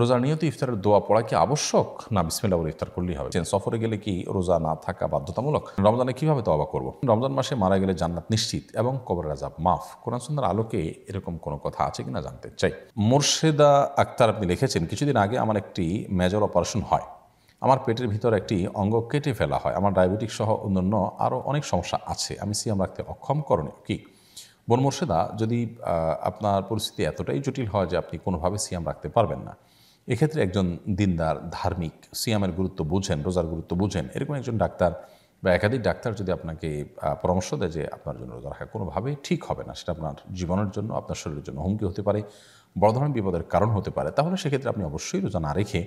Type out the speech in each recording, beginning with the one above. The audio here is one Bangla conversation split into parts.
রোজা নিয়ত ইফতারের দোয়া পড়া কি আবশ্যক না বিসমিল্লা বলে ইফতার করলেই হবে সফরে গেলে কি রোজা না থাকা বাধ্যতামূলক রমজানে কিভাবে তবা করব রমজান মাসে মারা গেলে জান্নাত নিশ্চিত এবং কবর রাজাব মাফ কোরআন সুন্দর আলোকে এরকম কোনো কথা আছে কিনা জানতে চাই মোর্শেদা আক্তার আপনি লিখেছেন কিছুদিন আগে আমার একটি মেজর অপারেশন হয় আমার পেটের ভিতর একটি অঙ্গ কেটে ফেলা হয় আমার ডায়াবেটিক সহ অন্যান্য আরও অনেক সমস্যা আছে আমি সিএম রাখতে অক্ষম করণীয় কি বোন মোর্শেদা যদি আপনার পরিস্থিতি এতটাই জটিল হয় যে আপনি কোনোভাবে সিএম রাখতে পারবেন না এক্ষেত্রে একজন দিনদার ধার্মিক সিয়ামের গুরুত্ব বুঝেন রোজার গুরুত্ব বুঝেন এরকম একজন ডাক্তার বা একাধিক ডাক্তার যদি আপনাকে পরামর্শ দেয় যে আপনার জন্য রোজা রাখা কোনোভাবে ঠিক হবে না সেটা আপনার জীবনের জন্য আপনার শরীরের জন্য হুমকি হতে পারে বড় ধরনের বিপদের কারণ হতে পারে তাহলে সেক্ষেত্রে আপনি অবশ্যই রোজা না রেখে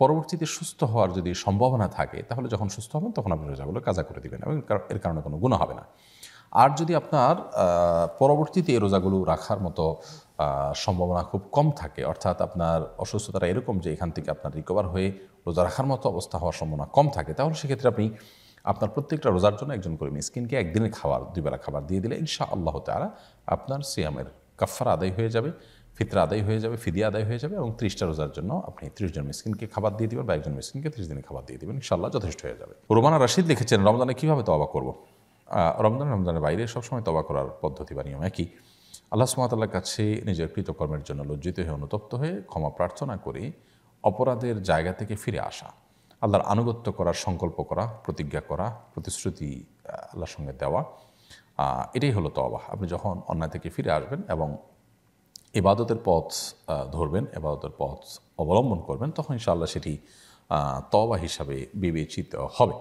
পরবর্তীতে সুস্থ হওয়ার যদি সম্ভাবনা থাকে তাহলে যখন সুস্থ হবেন তখন আপনি রোজাগুলো কাজা করে দেবেন এবং এর কারণে কোনো গুণ হবে না আর যদি আপনার পরবর্তীতে এই রোজাগুলো রাখার মতো সম্ভাবনা খুব কম থাকে অর্থাৎ আপনার অসুস্থতাটা এরকম যে এখান থেকে আপনার রিকভার হয়ে রোজা রাখার মতো অবস্থা হওয়ার সম্ভাবনা কম থাকে তাহলে সেক্ষেত্রে আপনি আপনার প্রত্যেকটা রোজার জন্য একজন করে মিসকিনকে একদিনের খাবার দুইবেলা খাবার দিয়ে দিলে ইনশা আল্লাহ তারা আপনার সিয়ামের কাফার আদায় হয়ে যাবে ফিতরা আদায় হয়ে যাবে ফিদিয়া আদায় হয়ে যাবে এবং ত্রিশটা রোজার জন্য আপনি ত্রিশজন মিসকিনকে খাবার দিয়ে দেবেন বা একজন মিসকিনকে ত্রিশ দিনে খাবার দিয়ে দেবেন ইনশাল্লাহ যথেষ্ট হয়ে যাবে রোমানা রাশিদ লিখেছেন রমজানে কীভাবে অবাক করবো রমজান রমজানের বাইরে সবসময় তবা করার পদ্ধতি বা নিয়ম একই আল্লাহ সুমাতাল্লার কাছে নিজের কৃতকর্মের জন্য লজ্জিত হয়ে অনুতপ্ত হয়ে ক্ষমা প্রার্থনা করে অপরাধের জায়গা থেকে ফিরে আসা আল্লাহর আনুগত্য করার সংকল্প করা প্রতিজ্ঞা করা প্রতিশ্রুতি আল্লাহর সঙ্গে দেওয়া এটাই হলো তবা আপনি যখন অন্যায় থেকে ফিরে আসবেন এবং ইবাদতের পথ ধরবেন এবাদতের পথ অবলম্বন করবেন তখন ইনশাআল্লাহ সেটি তবা হিসাবে বিবেচিত হবে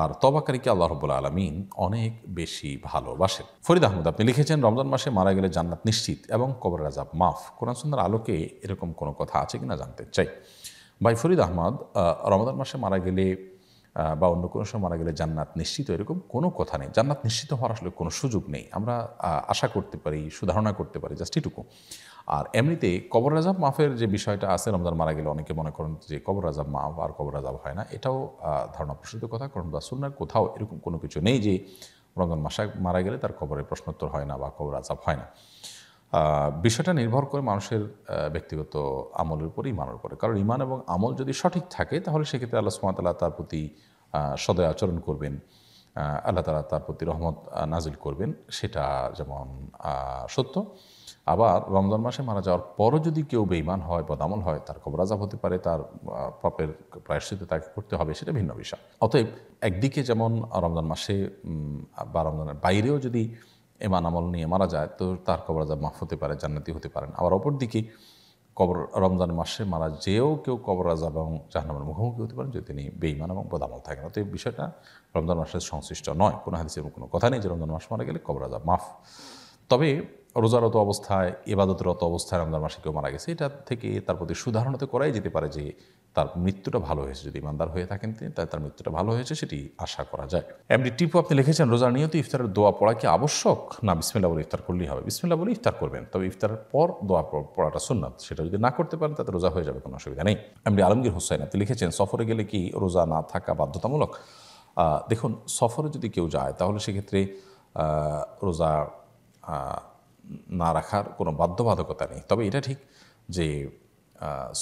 আর তবাকারীকে আল্লাহ রবুল আলমিন অনেক বেশি ভালোবাসেন ফরিদ আহমদ আপনি লিখেছেন রমজান মাসে মারা গেলে জান্নাত নিশ্চিত এবং কবর রাজাব মাফ কোরআন সুন্দর আলোকে এরকম কোনো কথা আছে কিনা জানতে চাই ভাই ফরিদ আহমদ রমজান মাসে মারা গেলে বা অন্য কোনো সময় মারা গেলে জান্নাত নিশ্চিত এরকম কোনো কথা নেই জান্নাত নিশ্চিত হওয়ার আসলে কোনো সুযোগ নেই আমরা আশা করতে পারি সুধারণা করতে পারি জাস্ট এটুকু আর এমনিতে কবর রাজাব মাফের যে বিষয়টা আছে রমজান মারা গেলে অনেকে মনে করেন যে কবর রাজাব মাফ আর কবর রাজাব হয় না এটাও ধারণা প্রসিদ্ধ কথা কারণ বা সুন্নার কোথাও এরকম কোনো কিছু নেই যে রমজান মাসা মারা গেলে তার কবরের প্রশ্নোত্তর হয় না বা কবর রাজাব হয় না বিষয়টা নির্ভর করে মানুষের ব্যক্তিগত আমলের উপর ইমানের উপরে কারণ ইমান এবং আমল যদি সঠিক থাকে তাহলে সেক্ষেত্রে আল্লাহ সুমাতাল্লাহ তার প্রতি সদয় আচরণ করবেন আল্লাহ তালা তার প্রতি রহমত নাজিল করবেন সেটা যেমন সত্য আবার রমজান মাসে মারা যাওয়ার পরও যদি কেউ বেইমান হয় বদামল হয় তার কবরাজাব হতে পারে তার পাপের প্রায়শ্চিত তাকে করতে হবে সেটা ভিন্ন বিষয় অতএব একদিকে যেমন রমজান মাসে বা রমজানের বাইরেও যদি এমান আমল নিয়ে মারা যায় তো তার কবরাজাব মাফ হতে পারে জান্নাতি হতে পারেন আবার অপরদিকে কবর রমজান মাসে মারা যেও কেউ কবর রাজা এবং জাহান্নামের মুখোমুখি হতে পারেন যদি তিনি বেইমান এবং বদামল থাকেন তো এই বিষয়টা রমজান মাসের সংশ্লিষ্ট নয় কোনো হাদিসের কোনো কথা নেই যে রমজান মাস মারা গেলে কবর রাজা মাফ তবে রোজারত অবস্থায় এবাদতরত অবস্থায় রমজান মাসে কেউ মারা গেছে এটা থেকে তার প্রতি তো করাই যেতে পারে যে তার মৃত্যুটা ভালো হয়েছে যদি ইমানদার হয়ে থাকেন তিনি তাই তার মৃত্যুটা ভালো হয়েছে সেটি আশা করা যায় এমনি টিপু আপনি লিখেছেন রোজা নিয়ত ইফতারের দোয়া পড়া কি আবশ্যক না বিসমিল্লা বলে ইফতার করলেই হবে বিসমিল্লা বলে ইফতার করবেন তবে ইফতারের পর দোয়া পড়াটা সুন্নাত সেটা যদি না করতে পারেন তাতে রোজা হয়ে যাবে কোনো অসুবিধা নেই এমনি আলমগীর হোসেন আপনি লিখেছেন সফরে গেলে কি রোজা না থাকা বাধ্যতামূলক দেখুন সফরে যদি কেউ যায় তাহলে সেক্ষেত্রে রোজা না রাখার কোনো বাধ্যবাধকতা নেই তবে এটা ঠিক যে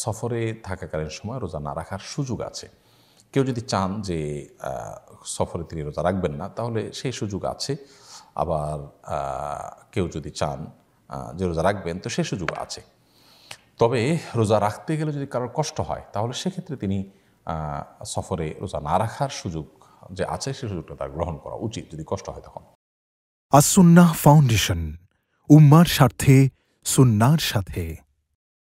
সফরে থাকাকালীন সময় রোজা না রাখার সুযোগ আছে কেউ যদি চান যে সফরে তিনি রোজা রাখবেন না তাহলে সেই সুযোগ আছে আবার কেউ যদি চান যে রোজা রাখবেন তো সেই সুযোগ আছে তবে রোজা রাখতে গেলে যদি কারোর কষ্ট হয় তাহলে সেক্ষেত্রে তিনি সফরে রোজা না রাখার সুযোগ যে আছে সেই সুযোগটা তার গ্রহণ করা উচিত যদি কষ্ট হয় তখন আসুন্না ফাউন্ডেশন উম্মার স্বার্থে সুন্নার সাথে